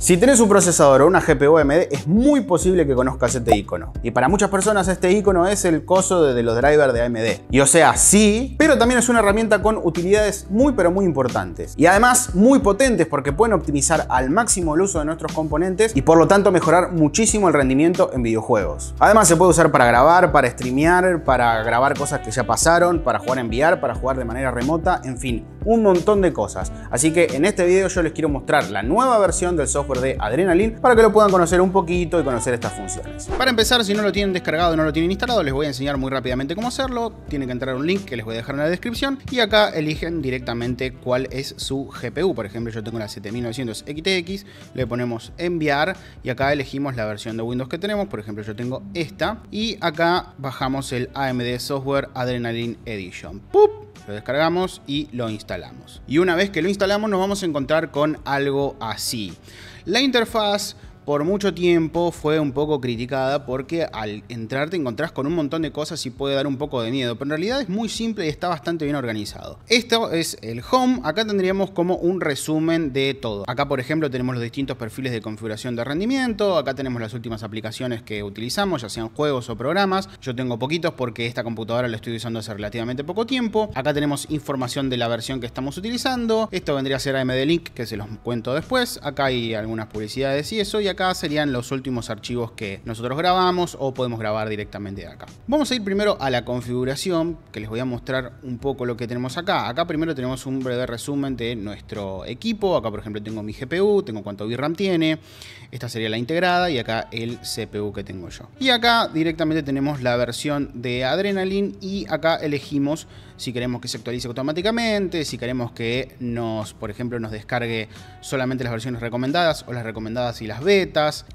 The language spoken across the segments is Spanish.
Si tenés un procesador o una GPU AMD, es muy posible que conozcas este icono. Y para muchas personas este icono es el coso de los drivers de AMD. Y o sea, sí, pero también es una herramienta con utilidades muy pero muy importantes. Y además muy potentes porque pueden optimizar al máximo el uso de nuestros componentes y por lo tanto mejorar muchísimo el rendimiento en videojuegos. Además se puede usar para grabar, para streamear, para grabar cosas que ya pasaron, para jugar en VR, para jugar de manera remota, en fin un montón de cosas. Así que en este video yo les quiero mostrar la nueva versión del software de Adrenaline para que lo puedan conocer un poquito y conocer estas funciones. Para empezar, si no lo tienen descargado no lo tienen instalado, les voy a enseñar muy rápidamente cómo hacerlo. Tienen que entrar un link que les voy a dejar en la descripción y acá eligen directamente cuál es su GPU. Por ejemplo, yo tengo la 7900 XTX, le ponemos enviar y acá elegimos la versión de Windows que tenemos. Por ejemplo, yo tengo esta y acá bajamos el AMD Software Adrenaline Edition. ¡Pup! Lo descargamos y lo instalamos. Y una vez que lo instalamos nos vamos a encontrar con algo así. La interfaz por mucho tiempo fue un poco criticada porque al entrar te encontrás con un montón de cosas y puede dar un poco de miedo, pero en realidad es muy simple y está bastante bien organizado. Esto es el home, acá tendríamos como un resumen de todo. Acá por ejemplo tenemos los distintos perfiles de configuración de rendimiento, acá tenemos las últimas aplicaciones que utilizamos, ya sean juegos o programas. Yo tengo poquitos porque esta computadora la estoy usando hace relativamente poco tiempo. Acá tenemos información de la versión que estamos utilizando. Esto vendría a ser AMD Link, que se los cuento después. Acá hay algunas publicidades y eso. Y acá serían los últimos archivos que nosotros grabamos o podemos grabar directamente de acá. Vamos a ir primero a la configuración, que les voy a mostrar un poco lo que tenemos acá. Acá primero tenemos un breve resumen de nuestro equipo. Acá, por ejemplo, tengo mi GPU, tengo cuánto VRAM tiene. Esta sería la integrada y acá el CPU que tengo yo. Y acá directamente tenemos la versión de Adrenaline y acá elegimos si queremos que se actualice automáticamente, si queremos que nos, por ejemplo, nos descargue solamente las versiones recomendadas o las recomendadas y las ve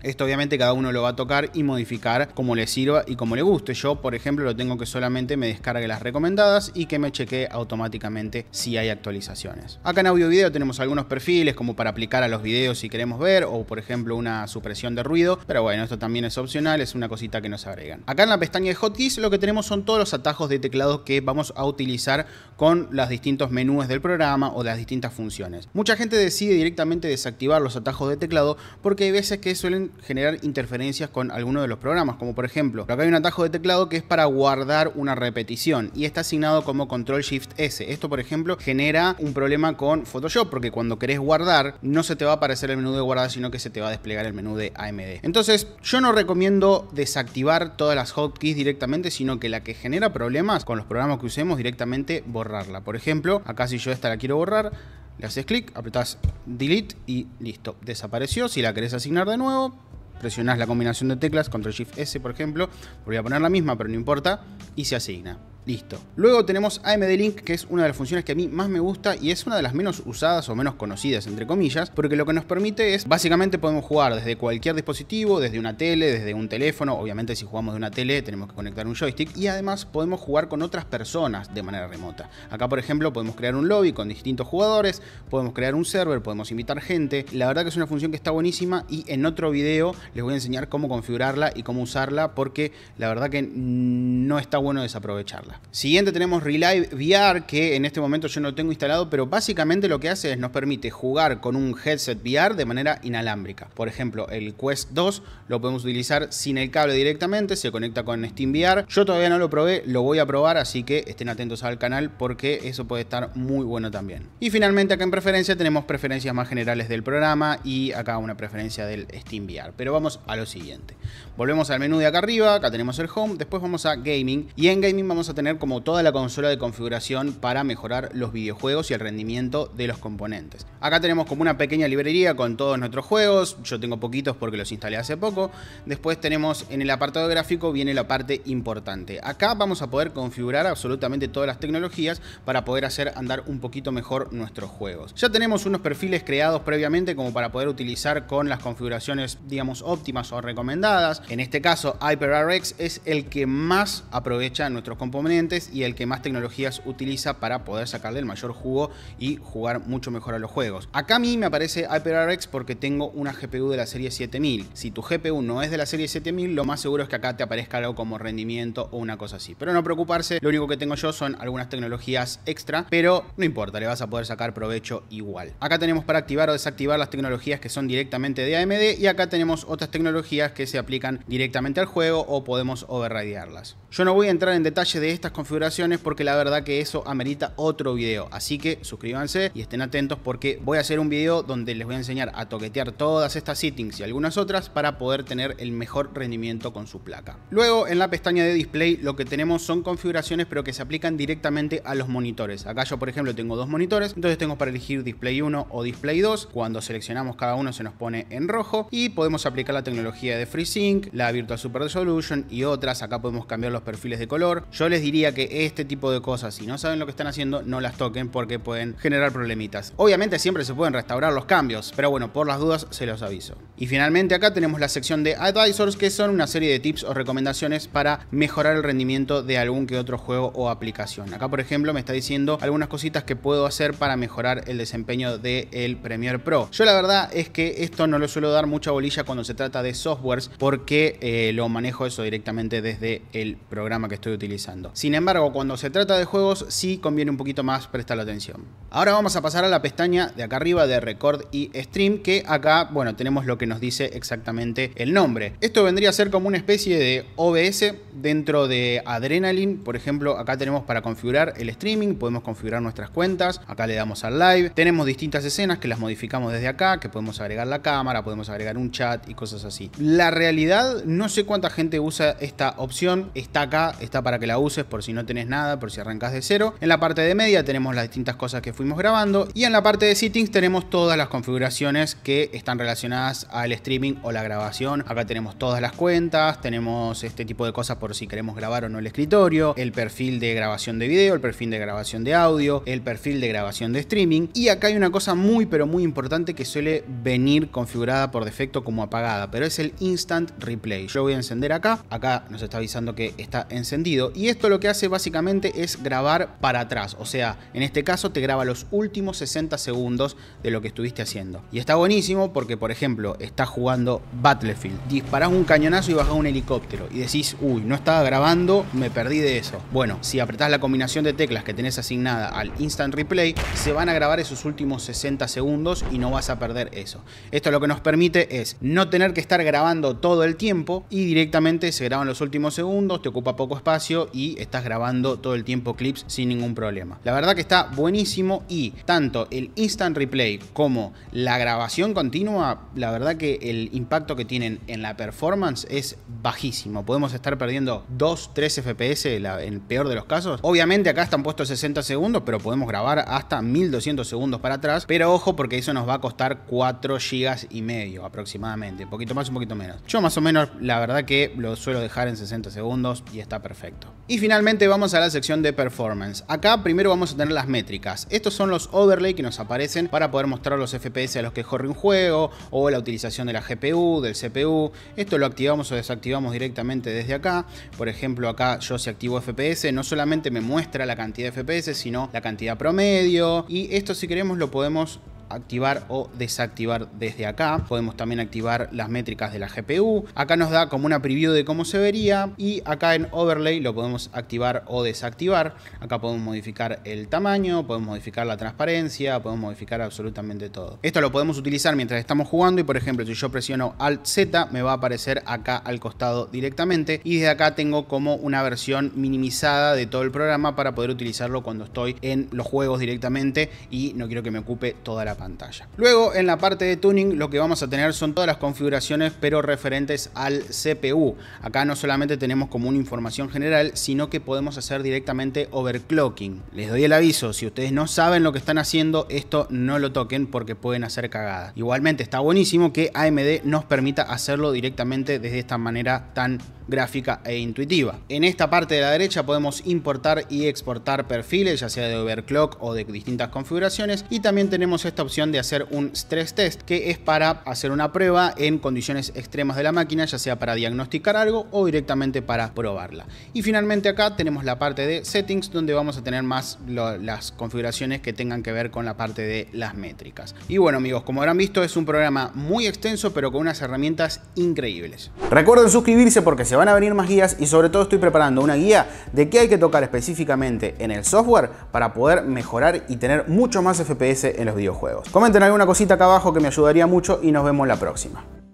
esto obviamente cada uno lo va a tocar y modificar como le sirva y como le guste. Yo, por ejemplo, lo tengo que solamente me descargue las recomendadas y que me chequee automáticamente si hay actualizaciones. Acá en audio video tenemos algunos perfiles como para aplicar a los videos si queremos ver o por ejemplo una supresión de ruido, pero bueno, esto también es opcional, es una cosita que nos agregan. Acá en la pestaña de hotkeys lo que tenemos son todos los atajos de teclado que vamos a utilizar con los distintos menús del programa o las distintas funciones. Mucha gente decide directamente desactivar los atajos de teclado porque hay veces que suelen generar interferencias con alguno de los programas, como por ejemplo, acá hay un atajo de teclado que es para guardar una repetición y está asignado como Control Shift S. Esto, por ejemplo, genera un problema con Photoshop porque cuando querés guardar no se te va a aparecer el menú de guardar, sino que se te va a desplegar el menú de AMD. Entonces, yo no recomiendo desactivar todas las hotkeys directamente, sino que la que genera problemas con los programas que usemos directamente borrarla. Por ejemplo, acá si yo esta la quiero borrar, le haces clic, apretás delete y listo, desapareció. Si la querés asignar de nuevo, presionás la combinación de teclas, control shift S por ejemplo, voy a poner la misma, pero no importa, y se asigna. Listo. Luego tenemos AMD Link, que es una de las funciones que a mí más me gusta y es una de las menos usadas o menos conocidas, entre comillas, porque lo que nos permite es, básicamente podemos jugar desde cualquier dispositivo, desde una tele, desde un teléfono, obviamente si jugamos de una tele tenemos que conectar un joystick, y además podemos jugar con otras personas de manera remota. Acá, por ejemplo, podemos crear un lobby con distintos jugadores, podemos crear un server, podemos invitar gente, la verdad que es una función que está buenísima y en otro video les voy a enseñar cómo configurarla y cómo usarla, porque la verdad que no está bueno desaprovecharla. Siguiente tenemos Relive VR, que en este momento yo no tengo instalado, pero básicamente lo que hace es nos permite jugar con un headset VR de manera inalámbrica. Por ejemplo, el Quest 2 lo podemos utilizar sin el cable directamente, se conecta con Steam VR. Yo todavía no lo probé, lo voy a probar, así que estén atentos al canal porque eso puede estar muy bueno también. Y finalmente acá en preferencia tenemos preferencias más generales del programa y acá una preferencia del Steam VR. Pero vamos a lo siguiente. Volvemos al menú de acá arriba, acá tenemos el Home, después vamos a Gaming y en Gaming vamos a tener como toda la consola de configuración para mejorar los videojuegos y el rendimiento de los componentes. Acá tenemos como una pequeña librería con todos nuestros juegos, yo tengo poquitos porque los instalé hace poco. Después tenemos en el apartado gráfico viene la parte importante. Acá vamos a poder configurar absolutamente todas las tecnologías para poder hacer andar un poquito mejor nuestros juegos. Ya tenemos unos perfiles creados previamente como para poder utilizar con las configuraciones digamos óptimas o recomendadas. En este caso HyperRX es el que más aprovecha nuestros componentes y el que más tecnologías utiliza para poder sacarle el mayor jugo y jugar mucho mejor a los juegos. Acá a mí me aparece HyperRX porque tengo una GPU de la serie 7000. Si tu GPU no es de la serie 7000, lo más seguro es que acá te aparezca algo como rendimiento o una cosa así. Pero no preocuparse, lo único que tengo yo son algunas tecnologías extra, pero no importa, le vas a poder sacar provecho igual. Acá tenemos para activar o desactivar las tecnologías que son directamente de AMD y acá tenemos otras tecnologías que se aplican directamente al juego o podemos overridearlas. Yo no voy a entrar en detalle de estas configuraciones porque la verdad que eso amerita otro video. Así que suscríbanse y estén atentos porque voy a hacer un video donde les voy a enseñar a toquetear todas estas settings y algunas otras para poder tener el mejor rendimiento con su placa. Luego en la pestaña de display lo que tenemos son configuraciones pero que se aplican directamente a los monitores. Acá yo por ejemplo tengo dos monitores, entonces tengo para elegir display 1 o display 2. Cuando seleccionamos cada uno se nos pone en rojo y podemos aplicar la tecnología de FreeSync, la Virtual Super Resolution y otras. Acá podemos cambiar los perfiles de color. Yo les diría que este tipo de cosas, si no saben lo que están haciendo, no las toquen porque pueden generar problemitas. Obviamente siempre se pueden restaurar los cambios, pero bueno, por las dudas se los aviso. Y finalmente acá tenemos la sección de advisors que son una serie de tips o recomendaciones para mejorar el rendimiento de algún que otro juego o aplicación. Acá por ejemplo me está diciendo algunas cositas que puedo hacer para mejorar el desempeño del Premiere Pro. Yo la verdad es que esto no lo suelo dar mucha bolilla cuando se trata de softwares porque eh, lo manejo eso directamente desde el programa que estoy utilizando. Sin embargo, cuando se trata de juegos, sí conviene un poquito más prestar atención. Ahora vamos a pasar a la pestaña de acá arriba de Record y Stream, que acá, bueno, tenemos lo que nos dice exactamente el nombre. Esto vendría a ser como una especie de OBS dentro de Adrenaline. Por ejemplo, acá tenemos para configurar el streaming, podemos configurar nuestras cuentas. Acá le damos al live. Tenemos distintas escenas que las modificamos desde acá, que podemos agregar la cámara, podemos agregar un chat y cosas así. La realidad, no sé cuánta gente usa esta opción. Está acá, está para que la uses por si no tenés nada, por si arrancas de cero. En la parte de media tenemos las distintas cosas que fuimos grabando y en la parte de settings tenemos todas las configuraciones que están relacionadas al streaming o la grabación. Acá tenemos todas las cuentas, tenemos este tipo de cosas por si queremos grabar o no el escritorio, el perfil de grabación de video, el perfil de grabación de audio, el perfil de grabación de streaming y acá hay una cosa muy pero muy importante que suele venir configurada por defecto como apagada, pero es el Instant Replay. Yo voy a encender acá, acá nos está avisando que está encendido y esto lo que hace básicamente es grabar para atrás. O sea, en este caso te graba los últimos 60 segundos de lo que estuviste haciendo. Y está buenísimo porque, por ejemplo, estás jugando Battlefield. disparas un cañonazo y baja un helicóptero. Y decís, uy, no estaba grabando, me perdí de eso. Bueno, si apretás la combinación de teclas que tenés asignada al Instant Replay, se van a grabar esos últimos 60 segundos y no vas a perder eso. Esto lo que nos permite es no tener que estar grabando todo el tiempo y directamente se graban los últimos segundos, te ocupa poco espacio y estás grabando todo el tiempo clips sin ningún problema. La verdad que está buenísimo y tanto el instant replay como la grabación continua, la verdad que el impacto que tienen en la performance es bajísimo. Podemos estar perdiendo 2, 3 FPS en el peor de los casos. Obviamente acá están puestos 60 segundos, pero podemos grabar hasta 1200 segundos para atrás. Pero ojo porque eso nos va a costar 4 gigas y medio aproximadamente. Un poquito más, un poquito menos. Yo más o menos la verdad que lo suelo dejar en 60 segundos y está perfecto. Y finalmente finalmente vamos a la sección de performance. Acá primero vamos a tener las métricas. Estos son los overlay que nos aparecen para poder mostrar los FPS a los que corre un juego o la utilización de la GPU, del CPU. Esto lo activamos o desactivamos directamente desde acá. Por ejemplo, acá yo si activo FPS, no solamente me muestra la cantidad de FPS, sino la cantidad promedio. Y esto si queremos lo podemos activar o desactivar desde acá. Podemos también activar las métricas de la GPU. Acá nos da como una preview de cómo se vería y acá en overlay lo podemos activar o desactivar. Acá podemos modificar el tamaño, podemos modificar la transparencia, podemos modificar absolutamente todo. Esto lo podemos utilizar mientras estamos jugando y por ejemplo si yo presiono Alt Z me va a aparecer acá al costado directamente y desde acá tengo como una versión minimizada de todo el programa para poder utilizarlo cuando estoy en los juegos directamente y no quiero que me ocupe toda la pantalla. Luego en la parte de tuning lo que vamos a tener son todas las configuraciones pero referentes al CPU. Acá no solamente tenemos como una información general sino que podemos hacer directamente overclocking. Les doy el aviso, si ustedes no saben lo que están haciendo esto no lo toquen porque pueden hacer cagada. Igualmente está buenísimo que AMD nos permita hacerlo directamente desde esta manera tan gráfica e intuitiva. En esta parte de la derecha podemos importar y exportar perfiles, ya sea de overclock o de distintas configuraciones. Y también tenemos esta opción de hacer un stress test, que es para hacer una prueba en condiciones extremas de la máquina, ya sea para diagnosticar algo o directamente para probarla. Y finalmente acá tenemos la parte de settings, donde vamos a tener más las configuraciones que tengan que ver con la parte de las métricas. Y bueno amigos, como habrán visto, es un programa muy extenso, pero con unas herramientas increíbles. Recuerden suscribirse porque se van a venir más guías y sobre todo estoy preparando una guía de qué hay que tocar específicamente en el software para poder mejorar y tener mucho más FPS en los videojuegos. Comenten alguna cosita acá abajo que me ayudaría mucho y nos vemos la próxima.